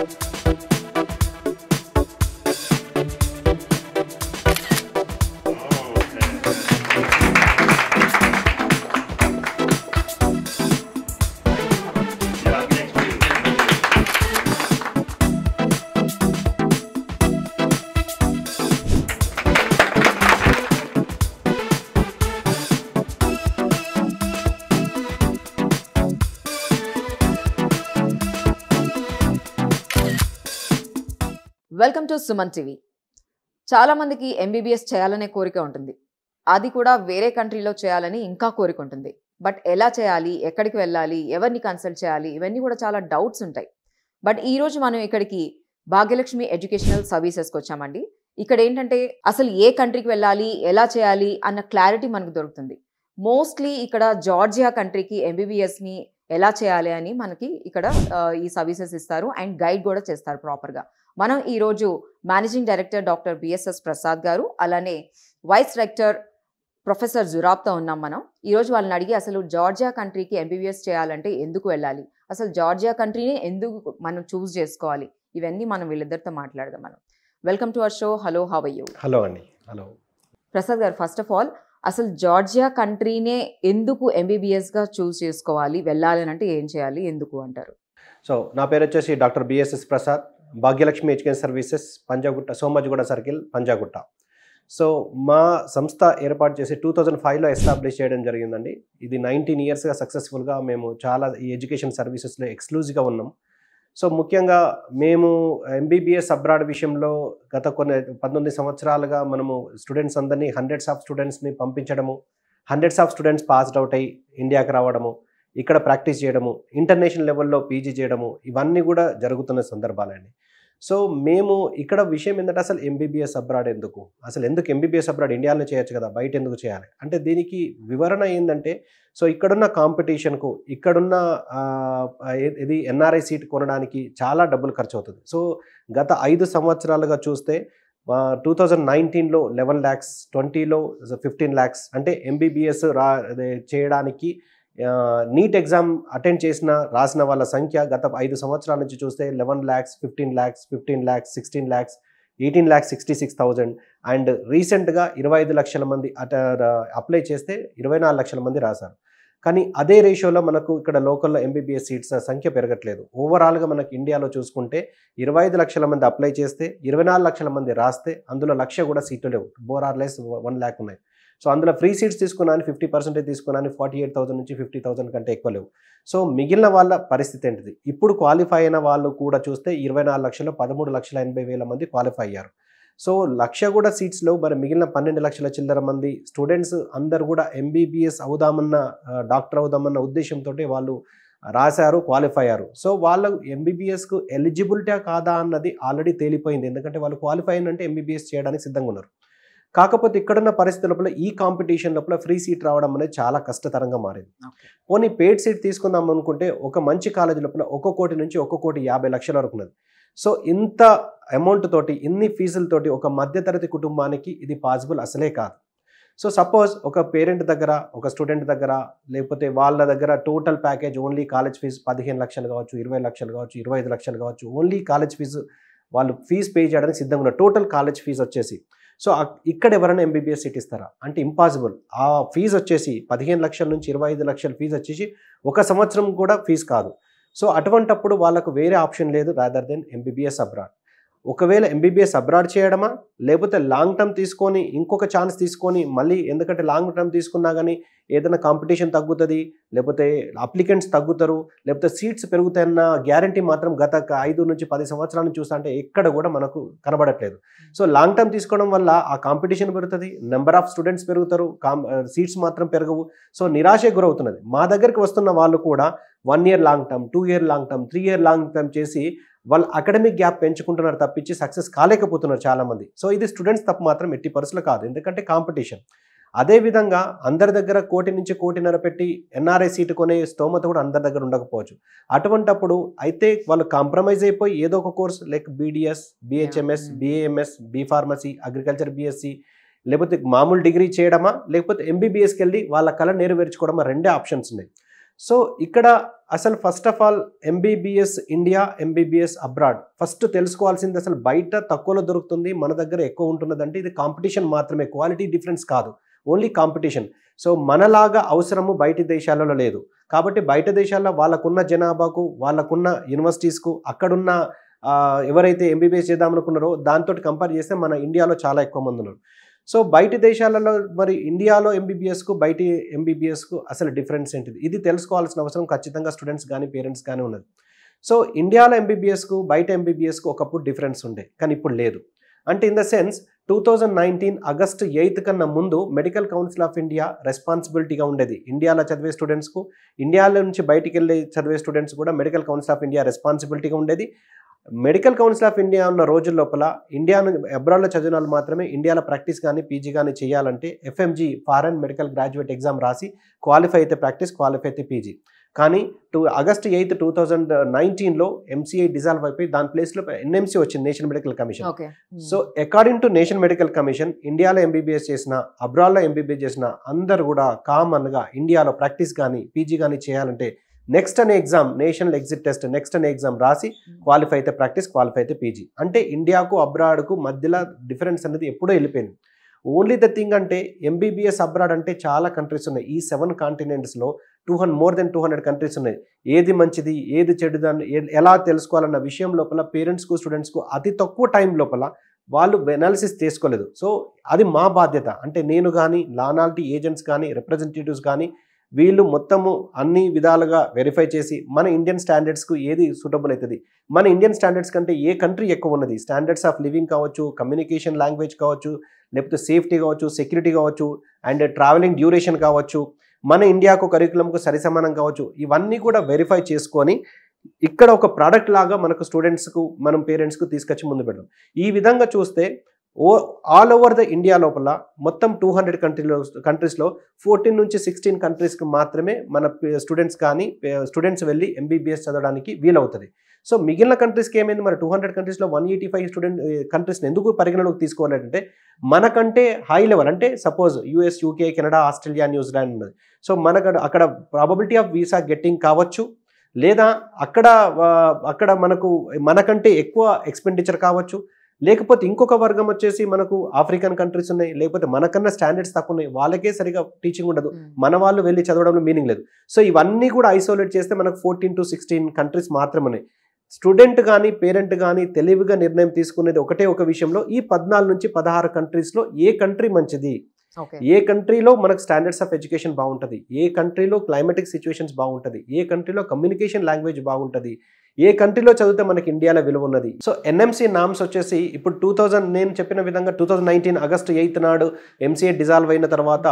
Thank you welcome to Suman TV చాలామందికి MBBS చేయాలనే కోరిక ఉంటుంది అది కూడా వేరే కంట్రీలో చేయాలని ఇంకా కోరిక ఉంటుంది బట్ ఎలా చేయాలి ఎక్కడికి వెళ్ళాలి ఎవరిని కన్సల్ట్ చేయాలి ఇవన్నీ కూడా చాలా డౌట్స్ ఉంటాయి బట్ ఈరోజు మనం ఇక్కడికి భాగ్యలక్ష్మి ఎడ్యుకేషనల్ సర్వీసెస్కి వచ్చామండి ఇక్కడ ఏంటంటే అసలు ఏ కంట్రీకి వెళ్ళాలి ఎలా చేయాలి అన్న క్లారిటీ మనకు దొరుకుతుంది మోస్ట్లీ ఇక్కడ జార్జియా కంట్రీకి ఎంబీబీఎస్ని ఎలా చేయాలి అని మనకి ఇక్కడ ఈ సర్వీసెస్ ఇస్తారు అండ్ గైడ్ కూడా చేస్తారు ప్రాపర్గా మనం ఈరోజు managing director doctor BSS Prasad గారు అలానే వైస్ రెక్టర్ ప్రొఫెసర్ జురాబ్తో ఉన్నాం మనం ఈరోజు వాళ్ళని అడిగి అసలు జార్జియా కంట్రీకి ఎంబీబీఎస్ చేయాలంటే ఎందుకు వెళ్ళాలి అసలు జార్జియా కంట్రీని ఎందుకు మనం చూస్ చేసుకోవాలి ఇవన్నీ మనం వీళ్ళిద్దరితో మాట్లాడదాం మనం welcome to our show hello how are you hello అండి హలో ప్రసాద్ గారు ఫస్ట్ ఆఫ్ ఆల్ అసలు జార్జియా కంట్రీనే ఎందుకు ఎంబీబీఎస్గా చూస్ చేసుకోవాలి వెళ్ళాలని అంటే ఏం చేయాలి ఎందుకు అంటారు సో నా పేరు వచ్చేసి doctor BSS Prasad Bhagyalakshmi education services Panjagutta Somajiguda circle Panjagutta so మా సంస్థ ఏర్పాటు చేసి టూ థౌజండ్ ఫైవ్లో ఎస్టాబ్లిష్ చేయడం జరిగిందండి ఇది నైన్టీన్ ఇయర్స్గా సక్సెస్ఫుల్గా మేము చాలా ఈ ఎడ్యుకేషన్ సర్వీసెస్లో ఎక్స్క్లూజివ్గా ఉన్నాం సో ముఖ్యంగా మేము ఎంబీబీఎస్ అబ్రాడ్ విషయంలో గత కొన్ని పంతొమ్మిది సంవత్సరాలుగా మనము స్టూడెంట్స్ అందరినీ హండ్రెడ్స్ ఆఫ్ స్టూడెంట్స్ని పంపించడము hundreds of students passed out అయ్యి ఇండియాకి రావడము ఇక్కడ ప్రాక్టీస్ చేయడము ఇంటర్నేషనల్ లెవెల్లో పీజీ చేయడము ఇవన్నీ కూడా జరుగుతున్న సందర్భాలండి సో మేము ఇక్కడ విషయం ఏంటంటే అసలు ఎంబీబీఎస్ అబ్రాడ్ ఎందుకు అసలు ఎందుకు ఎంబీబీఎస్ అబ్రాడ్ ఇండియాలో చేయొచ్చు కదా బయట ఎందుకు చేయాలి అంటే దీనికి వివరణ ఏంటంటే సో ఇక్కడున్న కాంపిటీషన్కు ఇక్కడున్న ఇది ఎన్ఆర్ఐ సీట్ కొనడానికి చాలా డబ్బులు ఖర్చు అవుతుంది సో గత ఐదు సంవత్సరాలుగా చూస్తే టూ థౌజండ్ నైన్టీన్లో లెవెన్ ల్యాక్స్ ట్వంటీలో ఫిఫ్టీన్ ల్యాక్స్ అంటే ఎంబీబీఎస్ రా చేయడానికి నీట్ ఎగ్జామ్ అటెండ్ చేసిన రాసిన వాళ్ళ సంఖ్య గత ఐదు సంవత్సరాల నుంచి చూస్తే eleven lakhs fifteen lakhs fifteen lakhs sixteen lakhs eighteen lakhs sixty six thousand and రీసెంట్గా ఇరవై ఐదు లక్షల మంది అట అప్లై చేస్తే ఇరవై నాలుగు లక్షల మంది రాశారు కానీ అదే రేషియోలో మనకు ఇక్కడ లోకల్లో ఎంబీబీఎస్ సీట్స్ సంఖ్య పెరగట్లేదు ఓవరాల్గా మనకి ఇండియాలో చూసుకుంటే ఇరవై ఐదు లక్షల మంది అప్లై చేస్తే ఇరవై నాలుగు లక్షల మంది రాస్తే అందులో లక్ష కూడా సీట్లు లేవు more or less one lakh ఉన్నాయి సో అందులో ఫ్రీ సీట్స్ తీసుకున్నాను ఫిఫ్టీ పర్సెంటేజ్ తీసుకున్నాను ఫార్టీ ఎయిట్ థౌసండ్ నుంచి ఫిఫ్టీ థౌసండ్ కంటే ఎక్కువ లేవు సో మిగిలిన వాళ్ళ పరిస్థితి ఏంటిది ఇప్పుడు క్వాలిఫై అయిన వాళ్ళు కూడా చూస్తే ఇరవై నాలుగు లక్షలు పదమూడు లక్షల ఎనభై వేల మంది క్వాలిఫై అయ్యారు సో లక్ష కూడా సీట్స్లో మరి మిగిలిన పన్నెండు లక్షల చిల్లర మంది స్టూడెంట్స్ అందరు కూడా ఎంబీబీఎస్ అవుదామన్న డాక్టర్ అవుదామన్న ఉద్దేశంతో వాళ్ళు రాశారు క్వాలిఫై అయ్యారు సో వాళ్ళ ఎంబీబీఎస్కు ఎలిజిబిలిటీ కాదా అన్నది ఆల్రెడీ తేలిపోయింది ఎందుకంటే వాళ్ళు క్వాలిఫై అయినంటే ఎంబీబీఎస్ చేయడానికి సిద్ధంగా ఉన్నారు కాకపోతే ఇక్కడున్న పరిస్థితి లోపల ఈ కాంపిటీషన్ లోపల ఫ్రీ సీట్ రావడం అనేది చాలా కష్టతరంగా మారింది పోనీ పెయిడ్ సీట్ తీసుకుందాం అనుకుంటే ఒక మంచి కాలేజీ లోపల ఒక కోటి నుంచి ఒక కోటి యాభై లక్షల వరకు ఉన్నది సో ఇంత అమౌంట్ తోటి ఇన్ని ఫీజులతోటి ఒక మధ్యతరగతి కుటుంబానికి ఇది పాసిబుల్ అసలే కాదు సో సపోజ్ ఒక పేరెంట్ దగ్గర ఒక స్టూడెంట్ దగ్గర లేకపోతే వాళ్ళ దగ్గర total package only college fee పదిహేను లక్షలు కావచ్చు ఇరవై లక్షలు కావచ్చు ఇరవై ఐదు లక్షలు కావచ్చు ఓన్లీ కాలేజ్ ఫీజు వాళ్ళు ఫీజు పే చేయడానికి సిద్ధంగా ఉన్నారు టోటల్ కాలేజ్ ఫీజు వచ్చేసి సో ఇక్కడ ఎవరైనా ఎంబీబీఎస్ సీట్ ఇస్తారా అంటే ఇంపాసిబుల్ ఆ ఫీజు వచ్చేసి పదిహేను లక్షల నుంచి ఇరవై ఐదు లక్షల ఫీజు వచ్చేసి ఒక సంవత్సరం కూడా ఫీజు కాదు సో అటువంటప్పుడు వాళ్ళకు వేరే ఆప్షన్ లేదు రాదర్ దెన్ ఎంబీబీఎస్ అబ్రాడ్ ఒకవేళ ఎంబీబీఎస్ అబ్రాడ్ చేయడమా లేకపోతే లాంగ్ టర్మ్ తీసుకొని ఇంకొక ఛాన్స్ తీసుకొని మళ్ళీ ఎందుకంటే లాంగ్ టర్మ్ తీసుకున్నా కానీ ఏదైనా కాంపిటీషన్ తగ్గుతుంది లేకపోతే అప్లికెంట్స్ తగ్గుతారు లేకపోతే సీట్స్ పెరుగుతాయన్న గ్యారంటీ మాత్రం గత ఐదు నుంచి పది సంవత్సరాల నుంచి చూస్తుంటే ఎక్కడ కూడా మనకు కనబడట్లేదు సో లాంగ్ టర్మ్ తీసుకోవడం వల్ల ఆ కాంపిటీషన్ పెరుగుతుంది నెంబర్ ఆఫ్ స్టూడెంట్స్ పెరుగుతారు సీట్స్ మాత్రం పెరగవు సో నిరాశ గురవుతున్నది మా దగ్గరికి వస్తున్న వాళ్ళు కూడా one year long term two year long term three year long term చేసి వాళ్ళు అకాడమిక్ గ్యాప్ పెంచుకుంటున్నారు తప్పించి సక్సెస్ కాలేకపోతున్నారు చాలామంది సో ఇది స్టూడెంట్స్ తప్ప మాత్రం ఎట్టి పరిస్థితులు కాదు ఎందుకంటే కాంపిటీషన్ అదేవిధంగా అందరి దగ్గర కోటి నుంచి కోటిన్నర పెట్టి ఎన్ఆర్ఐ సీటు కొనే స్తోమత కూడా అందరి దగ్గర ఉండకపోవచ్చు అటువంటప్పుడు అయితే వాళ్ళు కాంప్రమైజ్ అయిపోయి ఏదో ఒక course like BDS BHMS BAMS B pharmacy agriculture BSc లేకపోతే మామూలు డిగ్రీ చేయడమా లేకపోతే ఎంబీబీఎస్కి వెళ్ళి వాళ్ళ కళ నెరవేర్చుకోవడమా రెండే ఆప్షన్స్ ఉన్నాయి సో ఇక్కడ అసలు first of all MBBS India MBBS abroad first తెలుసుకోవాల్సింది అసలు బయట తక్కువలో దొరుకుతుంది మన దగ్గర ఎక్కువ ఉంటున్నదంటే ఇది కాంపిటీషన్ మాత్రమే క్వాలిటీ డిఫరెన్స్ కాదు ఓన్లీ కాంపిటీషన్ సో మనలాగా అవసరము బయట దేశాలలో లేదు కాబట్టి బయట దేశాల్లో వాళ్ళకున్న జనాభాకు వాళ్ళకున్న యూనివర్సిటీస్కు అక్కడున్న ఎవరైతే ఎంబీబీఎస్ చేద్దామనుకున్నారో దాంతో కంపేర్ చేస్తే మన ఇండియాలో చాలా ఎక్కువ మంది ఉన్నారు సో బయటి దేశాలలో మరి ఇండియాలో ఎంబీబీఎస్కు బయటి ఎంబీబీఎస్కు అసలు డిఫరెన్స్ ఏంటిది ఇది తెలుసుకోవాల్సిన అవసరం ఖచ్చితంగా స్టూడెంట్స్ కానీ పేరెంట్స్ కానీ ఉన్నది సో ఇండియాలో ఎంబీబీఎస్కు బయట ఎంబీబీఎస్కు ఒకప్పుడు డిఫరెన్స్ ఉండే కానీ ఇప్పుడు లేదు అంటే in the sense two thousand nineteen August eighth కన్నా ముందు మెడికల్ కౌన్సిల్ ఆఫ్ ఇండియా రెస్పాన్సిబిలిటీగా ఉండేది ఇండియాలో చదివే స్టూడెంట్స్కు ఇండియాలో నుంచి బయటికి వెళ్ళి చదివే స్టూడెంట్స్ కూడా మెడికల్ కౌన్సిల్ ఆఫ్ ఇండియా రెస్పాన్సిబిలిటీగా ఉండేది మెడికల్ కౌన్సిల్ ఆఫ్ ఇండియా ఉన్న రోజుల లోపల ఇండియా అబ్రాడ్లో చదివిన వాళ్ళు మాత్రమే ఇండియాలో ప్రాక్టీస్ కానీ పీజీ కానీ చేయాలంటే FMG foreign medical graduate exam రాసి క్వాలిఫై అయితే ప్రాక్టీస్ క్వాలిఫై అయితే పీజీ కానీ two August eighth two thousand నైన్టీన్లో ఎంసీఐ డిజాల్వ్ అయిపోయి దాని ప్లేస్లో ఎన్ఎంసి వచ్చింది national medical commission so according to national medical commission ఇండియాలో ఎంబీబీఎస్ చేసిన అబ్రాడ్లో ఎంబీబీఎస్ చేసిన అందరు కూడా కామన్గా ఇండియాలో ప్రాక్టీస్ కానీ పీజీ కానీ చేయాలంటే నెక్స్ట్ అనే exam national exit test NEXT అనే ఎగ్జామ్ రాసి క్వాలిఫై hmm. అయితే ప్రాక్టీస్ క్వాలిఫై అయితే పీజీ అంటే ఇండియాకు అబ్రాడ్కు మధ్యలో డిఫరెన్స్ అనేది ఎప్పుడో వెళ్ళిపోయింది ఓన్లీ ద థింగ్ అంటే ఎంబీబీఎస్ అబ్రాడ్ అంటే చాలా కంట్రీస్ ఉన్నాయి ఈ సెవెన్ కాంటినెంట్స్లో two hundred more than two hundred countries ఉన్నాయి ఏది మంచిది ఏది చెడుదని ఎలా తెలుసుకోవాలన్న విషయం లోపల పేరెంట్స్కు స్టూడెంట్స్కు అతి తక్కువ టైం లోపల వాళ్ళు ఎనాలిసిస్ చేసుకోలేదు సో అది మా బాధ్యత అంటే నేను కానీ లానాల్టీ ఏజెంట్స్ కానీ రిప్రజెంటేటివ్స్ కానీ వీళ్ళు మొత్తము అన్ని విధాలుగా వెరిఫై చేసి మన ఇండియన్ స్టాండర్డ్స్కు ఏది సూటబుల్ అవుతుంది మన ఇండియన్ స్టాండర్డ్స్ కంటే ఏ కంట్రీ ఎక్కువ ఉన్నది స్టాండర్డ్స్ ఆఫ్ లివింగ్ కావచ్చు కమ్యూనికేషన్ లాంగ్వేజ్ కావచ్చు లేకపోతే సేఫ్టీ కావచ్చు సెక్యూరిటీ కావచ్చు అండ్ ట్రావెలింగ్ డ్యూరేషన్ కావచ్చు మన ఇండియాకు కరికులంకు సరిసమానం కావచ్చు ఇవన్నీ కూడా వెరిఫై చేసుకొని ఇక్కడ ఒక ప్రోడక్ట్ లాగా మనకు స్టూడెంట్స్కు మనం పేరెంట్స్కు తీసుకొచ్చి ముందు పెడదాం ఈ విధంగా చూస్తే oh all over the India లోపల మొత్తం టూ హండ్రెడ్ కంట్రీలో కంట్రీస్లో ఫోర్టీన్ నుంచి సిక్స్టీన్ కంట్రీస్కి మాత్రమే మన స్టూడెంట్స్ కానీ స్టూడెంట్స్ వెళ్ళి ఎంబీబీఎస్ చదవడానికి వీలవుతుంది సో మిగిలిన కంట్రీస్కి ఏమైంది మరి టూ హండ్రెడ్ కంట్రీస్లో వన్ ఎయిటీ ఫైవ్ స్టూడెంట్ కంట్రీస్ని ఎందుకు పరిగణలోకి తీసుకోవాలంటే మనకంటే హై లెవెల్ అంటే suppose US UK Canada Australia న్యూజిలాండ్ ఉన్నది సో మనకు అక్కడ ప్రాబబిలిటీ ఆఫ్ వీసా గెట్టింగ్ కావచ్చు లేదా అక్కడ అక్కడ మనకు మనకంటే ఎక్కువ ఎక్స్పెండిచర్ కావచ్చు లేకపోతే ఇంకొక వర్గం వచ్చేసి మనకు ఆఫ్రికన్ కంట్రీస్ ఉన్నాయి లేకపోతే మనకన్నా స్టాండర్డ్స్ తక్కువ ఉన్నాయి వాళ్ళకే సరిగా టీచింగ్ ఉండదు hmm. మన వాళ్ళు వెళ్ళి చదవడంలో మీనింగ్ లేదు సో ఇవన్నీ కూడా ఐసోలేట్ చేస్తే మనకు ఫోర్టీన్ టు సిక్స్టీన్ కంట్రీస్ మాత్రమే స్టూడెంట్ కానీ పేరెంట్ కానీ తెలివిగా నిర్ణయం తీసుకునేది ఒకటే ఒక విషయంలో ఈ పద్నాలుగు నుంచి పదహారు కంట్రీస్లో ఏ కంట్రీ మంచిది ఏ కంట్రీలో మనకు స్టాండర్డ్స్ ఆఫ్ ఎడ్యుకేషన్ బాగుంటుంది ఏ కంట్రీలో క్లైమాటిక్ సిచ్యువేషన్స్ బాగుంటుంది ఏ కంట్రీలో కమ్యూనికేషన్ లాంగ్వేజ్ బాగుంటుంది ఏ కంట్రీలో చదివితే మనకి ఇండియాలో విలువ ఉన్నది సో ఎన్ఎంసీ నామ్స్ వచ్చేసి ఇప్పుడు టూ థౌజండ్ నేను చెప్పిన విధంగా two thousand nineteen August eighth నాడు ఎంసీఏ డిజాల్వ్ అయిన తర్వాత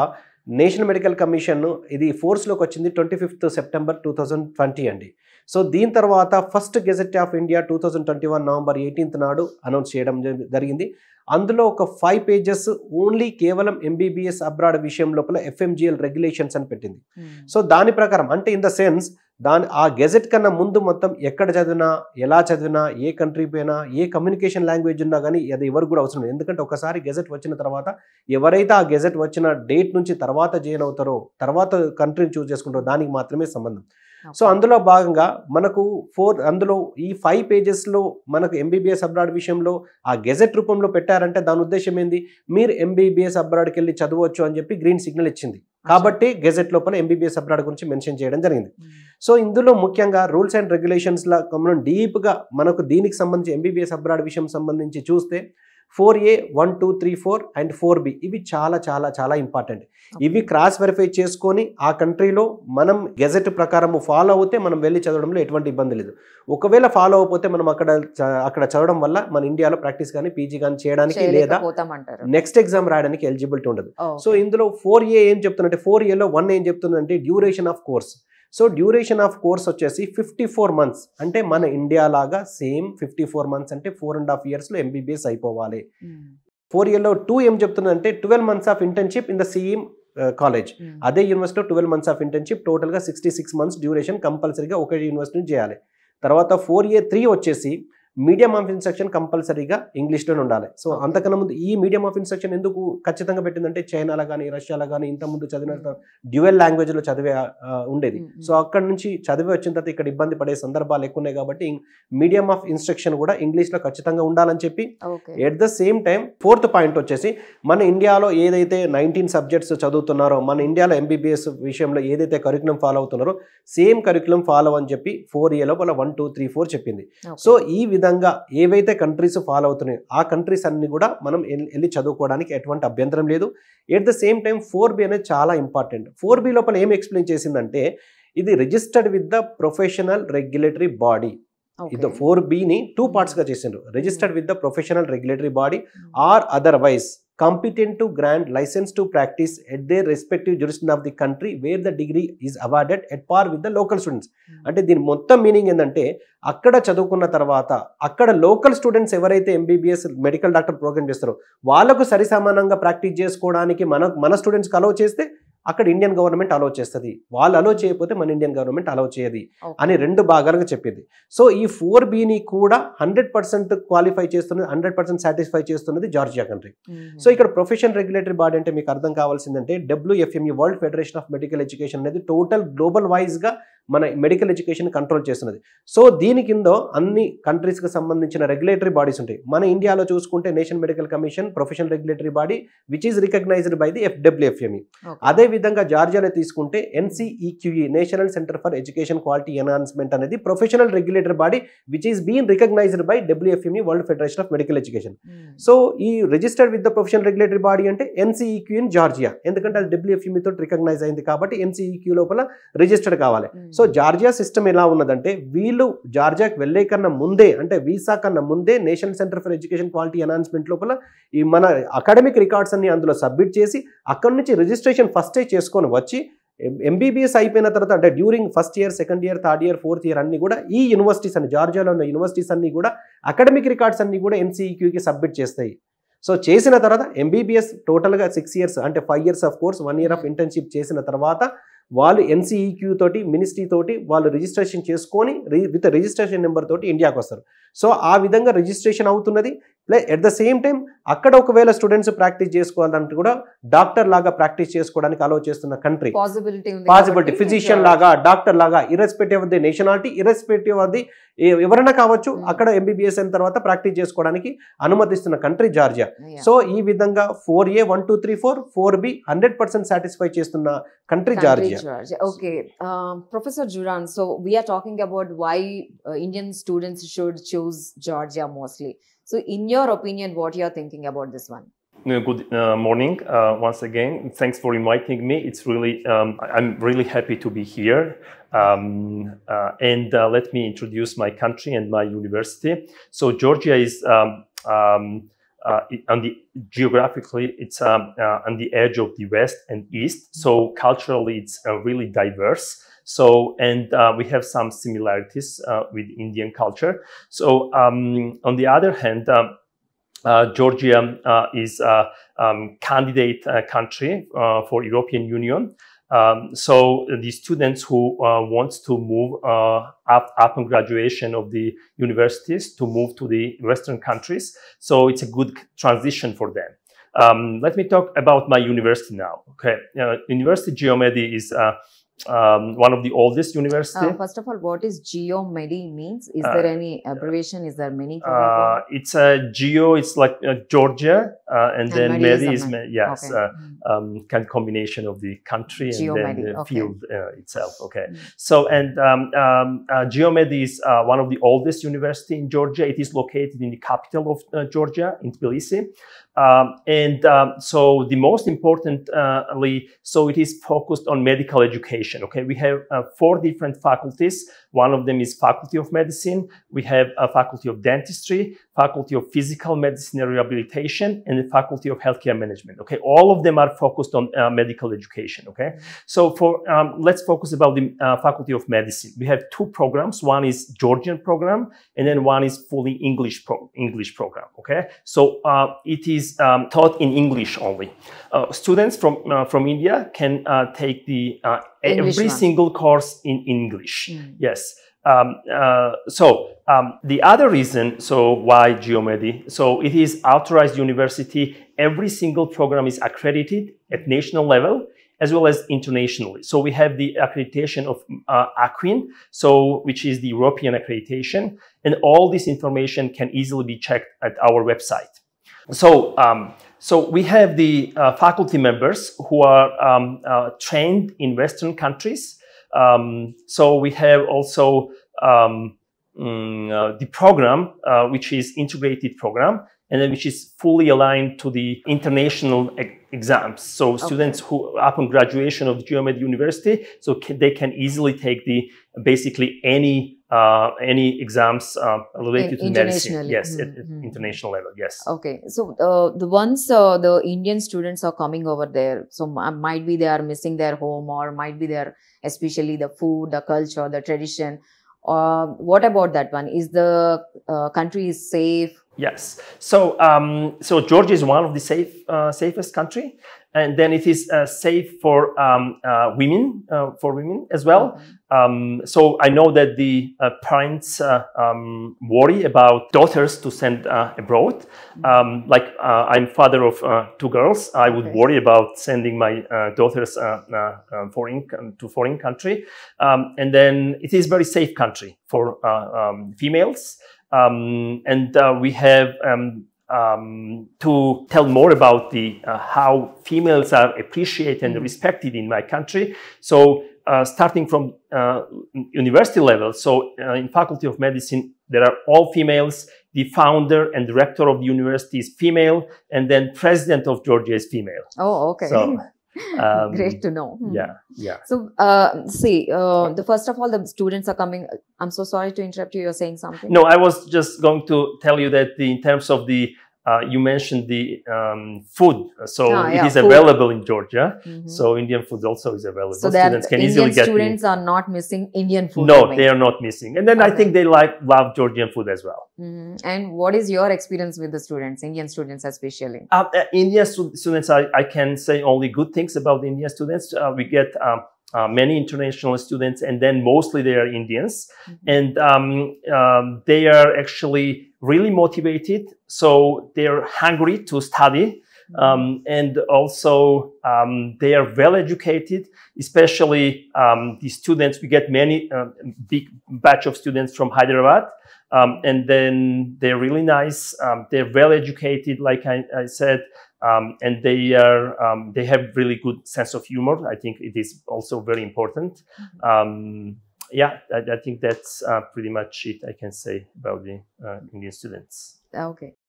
నేషనల్ మెడికల్ కమిషన్ ఇది ఫోర్స్లోకి వచ్చింది twenty fifth September two thousand twenty అండి సో దీని తర్వాత first gazette of India two thousand twenty one November eighteenth నాడు అనౌన్స్ చేయడం జరిగింది అందులో ఒక ఫైవ్ పేజెస్ ఓన్లీ కేవలం ఎంబీబీఎస్ అబ్రాడ్ విషయం లోపల ఎఫ్ఎంజిఎల్ రెగ్యులేషన్స్ అని పెట్టింది సో దాని ప్రకారం అంటే ఇన్ ద సెన్స్ దాని ఆ గెజెట్ కన్నా ముందు మొత్తం ఎక్కడ చదివినా ఎలా చదివినా ఏ కంట్రీ పోయినా ఏ కమ్యూనికేషన్ లాంగ్వేజ్ ఉన్నా కానీ అది ఎవరికి కూడా అవసరం లేదు ఎందుకంటే ఒకసారి గెజెట్ వచ్చిన తర్వాత ఎవరైతే ఆ గెజెట్ వచ్చిన డేట్ నుంచి తర్వాత జాయిన్ అవుతారో తర్వాత కంట్రీని చూస్ చేసుకుంటారో దానికి మాత్రమే సంబంధం సో అందులో భాగంగా మనకు ఫోర్ అందులో ఈ ఫైవ్ పేజెస్లో మనకు ఎంబీబీఎస్ అబ్రాడ్ విషయంలో ఆ గెజెట్ రూపంలో పెట్టారంటే దాని ఉద్దేశం ఏంది మీరు ఎంబీబీఎస్ అబ్రాడ్కి వెళ్ళి చదవచ్చు అని చెప్పి గ్రీన్ సిగ్నల్ ఇచ్చింది కాబట్టి గెజెట్ లోపల ఎంబీబీఎస్ అబ్రాడ్ గురించి మెన్షన్ చేయడం జరిగింది సో ఇందులో ముఖ్యంగా రూల్స్ అండ్ రెగ్యులేషన్స్ లా మనం డీప్గా మనకు దీనికి సంబంధించి ఎంబీబీఎస్ అబ్రాడ్ విషయం సంబంధించి చూస్తే four A one two three four and four B ఇవి చాలా చాలా చాలా ఇంపార్టెంట్ ఇవి క్రాస్ వెరిఫై చేసుకొని ఆ కంట్రీలో మనం గెజెట్ ప్రకారం ఫాలో అవుతే మనం వెళ్ళి చదవడంలో ఎటువంటి ఇబ్బంది లేదు ఒకవేళ ఫాలో అవ్వకపోతే మనం అక్కడ అక్కడ చదవడం వల్ల మన ఇండియాలో ప్రాక్టీస్ కానీ పీజీ కానీ చేయడానికి లేదా నెక్స్ట్ ఎగ్జామ్ రాయడానికి ఎలిజిబిలిటీ ఉండదు సో ఇందులో ఫోర్ ఏ ఏం చెప్తుందంటే ఫోర్ ఏలో వన్ ఏం చెప్తుందంటే duration of course so duration of course వచ్చేసి ఫిఫ్టీ ఫోర్ మంత్స్ అంటే మన ఇండియా లాగా సేమ్ ఫిఫ్టీ ఫోర్ మంత్స్ అంటే ఫోర్ అండ్ హాఫ్ ఇయర్స్లో ఎంబీబీఎస్ అయిపోవాలి ఫోర్ ఇయర్లో టూ ఏం చెప్తుందంటే twelve months of internship in the same college అదే యూనివర్సిటీలో ట్వెల్వ్ మంత్స్ ఆఫ్ ఇంటర్న్షిప్ టోటల్గా సిక్స్టీ సిక్స్ మంత్స్ డ్యూరేషన్ కంపల్సరీగా ఒక యూనివర్సిటీ చేయాలి తర్వాత ఫోర్ ఇయర్ త్రీ వచ్చేసి మీడియం ఆఫ్ ఇన్స్ట్రక్షన్ కంపల్సరీగా ఇంగ్లీష్లోనే ఉండాలి సో అంతకన్నా ముందు ఈ మీడియం ఆఫ్ ఇన్స్ట్రక్షన్ ఎందుకు ఖచ్చితంగా పెట్టిందంటే చైనాలో కానీ రష్యాలో కానీ ఇంతకుముందు చదివిన డ్యూయల్ లాంగ్వేజ్లో చదివే ఉండేది సో అక్కడ నుంచి చదివి వచ్చిన తర్వాత ఇక్కడ ఇబ్బంది పడే సందర్భాలు ఎక్కువ ఉన్నాయి కాబట్టి మీడియం ఆఫ్ ఇన్స్ట్రక్షన్ కూడా ఇంగ్లీష్లో ఖచ్చితంగా ఉండాలని చెప్పి at the same time fourth point వచ్చేసి మన ఇండియాలో ఏదైతే నైన్టీన్ సబ్జెక్ట్స్ చదువుతున్నారో మన ఇండియాలో ఎంబీబీఎస్ విషయంలో ఏదైతే కరికులం ఫాలో అవుతున్నారో సేమ్ కరికులం ఫాలో అని చెప్పి ఫోర్ ఇయర్లో వాళ్ళ వన్ టూ త్రీ ఫోర్ చెప్పింది సో ఈ విధంగా విధంగా ఏవైతే కంట్రీస్ ఫాలో అవుతున్నాయో ఆ కంట్రీస్ అన్ని కూడా మనం వెళ్ళి చదువుకోవడానికి ఎటువంటి అభ్యంతరం లేదు at the same time four B అనేది చాలా ఇంపార్టెంట్ ఫోర్ బి లోపల ఏం ఎక్స్ప్లెయిన్ చేసిందంటే ఇది registered with the professional regulatory body ఇది ఫోర్ బిని టూ పార్ట్స్గా చేసిండ్రు registered with the professional regulatory body or otherwise competent to grant license to practice at their respective jurisdiction of the country where the degree is awarded at par with the local students అంటే దీని మొత్తం meaning ఏంటంటే అక్కడ చదువుకున్న తర్వాత అక్కడ local students ఎవరైతే MBBS medical doctor program చేస్తారో వాళ్ళకు సరిసమానంగా ప్రాక్టీస్ చేసుకోవడానికి మన మన స్టూడెంట్స్కి అలౌ చేస్తే అక్కడ ఇండియన్ గవర్నమెంట్ అలో చేస్తుంది వాళ్ళు అలో చేయకపోతే మన ఇండియన్ గవర్నమెంట్ అలో చేయదు అని రెండు భాగాలుగా చెప్పింది సో ఈ ఫోర్ బిని కూడా హండ్రెడ్ పర్సెంట్ క్వాలిఫై చేస్తున్నది హండ్రెడ్ పర్సెంట్ సాటిస్ఫై చేస్తున్నది జార్జియా కంట్రీ సో ఇక్కడ ప్రొఫెషన్ రెగ్యులేటరీ బాడీ అంటే మీకు అర్థం కావాల్సిందంటే WFME world federation of medical education అనేది టోటల్ గ్లోబల్ వైజ్గా మన మెడికల్ ఎడ్యుకేషన్ కంట్రోల్ చేస్తున్నది సో దీని కింద అన్ని కంట్రీస్కి సంబంధించిన రెగ్యులేటరీ బాడీస్ ఉంటాయి మన ఇండియాలో చూసుకుంటే national medical commission professional regulatory body which is recognized by the FWFME అదే విధంగా జార్జియాలో తీసుకుంటే NCEQE national centre for education quality enhancement అనేది professional regulatory body which is been recognized by WFME world federation of medical education so ఈ registered with the professional regulatory body అంటే NCEQ in Georgia ఎందుకంటే అది డబ్ల్యూఎఫ్ఎంఈ e తోటి recognize అయింది కాబట్టి NCEQ e e లోపల registered కావాలి hmm. సో జార్జియా సిస్టమ్ ఎలా ఉన్నదంటే వీళ్ళు జార్జియాకి వెళ్ళే కన్నా ముందే అంటే వీసా కన్నా ముందే national centre for education quality announcement లోపల ఈ మన అకాడమిక్ రికార్డ్స్ అన్ని అందులో సబ్మిట్ చేసి అక్కడ నుంచి రిజిస్ట్రేషన్ ఫస్టే చేసుకొని వచ్చి ఎంబీబీఎస్ అయిపోయిన తర్వాత అంటే during first year second year third year fourth year అన్ని కూడా ఈ యూనివర్సిటీస్ అన్ని జార్జియాలో ఉన్న యూనివర్సిటీస్ అన్ని కూడా అకాడమిక్ రికార్డ్స్ అన్ని కూడా ఎన్సీఈక్యూకి సబ్మిట్ చేస్తాయి సో చేసిన తర్వాత ఎంబీబీఎస్ టోటల్గా సిక్స్ ఇయర్స్ అంటే five years of course one year of internship చేసిన తర్వాత వాళ్ళు ఎన్సీఈక్యూ e తోటి మినిస్ట్రీ తోటి వాళ్ళు రిజిస్ట్రేషన్ చేసుకొని విత్ రిజిస్ట్రేషన్ నెంబర్ తోటి ఇండియాకి వస్తారు సో ఆ విధంగా రిజిస్ట్రేషన్ అవుతున్నది play at the same time అక్కడ ఒకవేళ స్టూడెంట్స్ ప్రాక్టీస్ చేసుకోవాలంటే కూడా డాక్టర్ లాగా ప్రాక్టీస్ చేసుకోవడానికి అలో చేస్తున్న కంట్రీ పాసిబిలిటీ పాసిబిలిటీ ఫిజిషియన్ లాగా డాక్టర్ లాగా irrespective of the nationality irrespective of the ఎవరైనా కావచ్చు hmm. అక్కడ ఎంబీబీఎస్ అయిన తర్వాత ప్రాక్టీస్ చేసుకోవడానికి అనుమతిస్తున్న కంట్రీ జార్జియా సో ఈ విధంగా four A one two three four four B hundred percent satisfy చేస్తున్న country Georgia okay professor Juran so we're talking about why Indian students should choose Georgia mostly So, in your opinion, what you're thinking about this one? Good uh, morning uh, once again. Thanks for inviting me. It's really um, I'm really happy to be here. Um, uh, and uh, let me introduce my country and my university. So Georgia is um, um uh, on the geographically it's um, uh, on the edge of the west and east. So culturally it's really diverse. So, and uh, we have some similarities uh, with Indian culture. So, um, on the other hand, uh, uh Georgia uh, is a uh, um, candidate uh, country uh, for European Union. Um, so the students who want to move up upon graduation of the universities to move to the Western countries, so it's a good transition for them. Um, let me talk about my university now. Okay, University Geomedi is um, one of the oldest university. Uh, first of all, what is GeoMedi means? Is uh, there any abbreviation? Is there many? Uh, it's a geo. It's like uh, Georgia, uh, and, and, then Medi, Medi is, Medi. yes, okay. Uh, mm. um, kind of combination of the country and then the okay. field itself. Mm. Okay. Mm. So and um, um, GeoMedi is one of the oldest university in Georgia. It is located in the capital of Georgia, in Tbilisi. Um, and um, so the most importantly, so it is focused on medical education. Okay, we have uh, four different faculties. One of them is Faculty of Medicine. We have a Faculty of Dentistry, Faculty of Physical Medicine and Rehabilitation, and the Faculty of Healthcare Management. Okay, all of them are focused on uh, medical education. Okay, so for um, let's focus about the uh, Faculty of Medicine. We have two programs. One is Georgian program, and then one is fully English pro English program. Okay, so uh, it is is um, taught in English only. Uh, students from uh, from India can uh, take the uh, every one. single course in English. Mm. Yes. Um, uh, so um, the other reason, so why Geomedi? So it is authorized university. Every single program is accredited at national level as well as internationally. So we have the accreditation of uh, AQUIN, so which is the European accreditation, and all this information can easily be checked at our website. So, um, so we have the uh, faculty members who are um, uh, trained in Western countries. Um, so we have also um, mm, uh, the program, uh, which is integrated program, and then which is fully aligned to the international e exams. So okay. students who upon graduation of Geomed University, so can, they can easily take the basically any uh, any exams uh, related In, to medicine. Yes, mm -hmm. at, at hmm. international level. Yes. Okay. So uh, the ones uh, the Indian students are coming over there, so uh, might be they are missing their home, or might be their especially the food, the culture, the tradition. Uh, what about that one? Is the country is safe? Yes. So, um, so Georgia is one of the safe, uh, safest country, and then it is uh, safe for um, uh, women, uh, for women as well. Mm -hmm. um, so I know that the uh, parents uh, um, worry about daughters to send abroad. Mm -hmm. like I'm father of two girls, I would okay. worry about sending my daughters um, foreign to foreign country, and then it is very safe country for females. Um, and uh, we have um, um, to tell more about the uh, how females are appreciated and mm-hmm. respected in my country. So uh, starting from uh, university level, so uh, in Faculty of Medicine, there are all females. The founder and director of the university is female, and then president of Georgia is female. Oh, okay. So, Um, Great to know. Hmm. Yeah, yeah. So, uh, see, uh, the first of all, the students are coming. I'm so sorry to interrupt you. You're saying something. No, I was just going to tell you that the, in terms of the uh, you mentioned the um, food, so ah, yeah, it is food. available in Georgia. Mm -hmm. So Indian food also is available. So students can Indian easily get. Students are not missing Indian food. No, they are not missing, and then okay. I think they like love Georgian food as well. Mm-hmm. And what is your experience with the students, Indian students especially? Uh, uh, Indian stu- students, I, I, can say only good things about Indian students. Uh, we get um, uh, many international students, and then mostly they are Indians, mm-hmm. and um, um they are actually really motivated. So they're hungry to study. Mm-hmm. Um, and also, um, they are well educated, especially um, the students. We get many uh, big batch of students from Hyderabad. Um, and then they're really nice. Um, they're well educated, like I, I said, and they are they have really good sense of humor. I think it is also very important. Mm-hmm. yeah, I, I, think that's uh, pretty much it I can say about the uh, Indian students. Ah, okay.